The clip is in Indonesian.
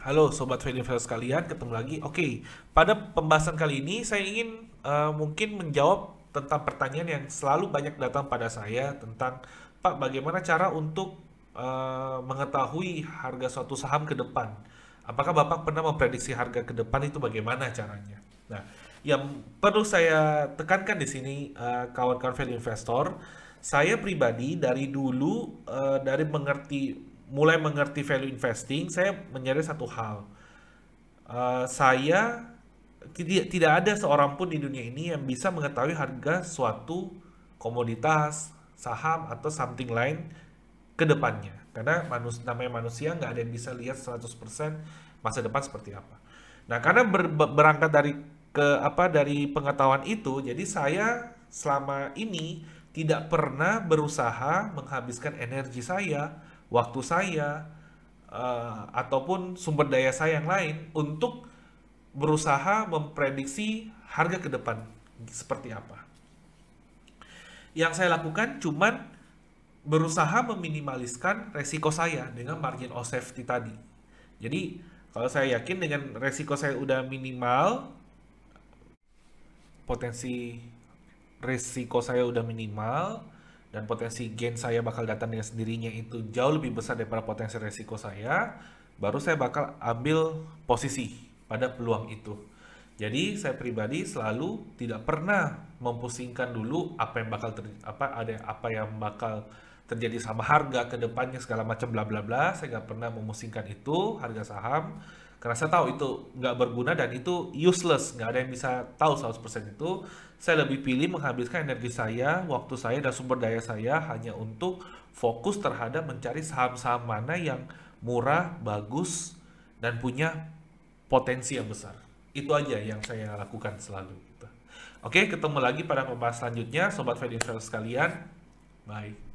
Halo sobat value investor sekalian, ketemu lagi. Oke, okay, pada pembahasan kali ini saya ingin uh, mungkin menjawab tentang pertanyaan yang selalu banyak datang pada saya tentang Pak bagaimana cara untuk uh, mengetahui harga suatu saham ke depan. Apakah Bapak pernah memprediksi harga ke depan itu bagaimana caranya? Nah, yang perlu saya tekankan di sini eh, kawan-kawan uh, investor, saya pribadi dari dulu uh, dari mengerti mulai mengerti value investing, saya menyadari satu hal. Uh, saya tidak ada seorang pun di dunia ini yang bisa mengetahui harga suatu komoditas, saham atau something lain ke depannya. Karena manus, namanya manusia nggak ada yang bisa lihat 100% masa depan seperti apa. Nah, karena ber, berangkat dari ke apa dari pengetahuan itu, jadi saya selama ini tidak pernah berusaha menghabiskan energi saya waktu saya uh, ataupun sumber daya saya yang lain untuk berusaha memprediksi harga ke depan seperti apa. Yang saya lakukan cuman berusaha meminimaliskan resiko saya dengan margin of safety tadi. Jadi, kalau saya yakin dengan resiko saya udah minimal, potensi resiko saya udah minimal, dan potensi gain saya bakal datang dengan sendirinya itu jauh lebih besar daripada potensi resiko saya, baru saya bakal ambil posisi pada peluang itu. Jadi saya pribadi selalu tidak pernah mempusingkan dulu apa yang bakal ter, apa ada apa yang bakal terjadi sama harga ke depannya segala macam bla bla bla. Saya nggak pernah memusingkan itu harga saham Kerasa tahu itu nggak berguna dan itu useless nggak ada yang bisa tahu 100% itu saya lebih pilih menghabiskan energi saya waktu saya dan sumber daya saya hanya untuk fokus terhadap mencari saham-saham mana yang murah bagus dan punya potensi yang besar itu aja yang saya lakukan selalu gitu. oke ketemu lagi pada pembahasan selanjutnya sobat financial sekalian bye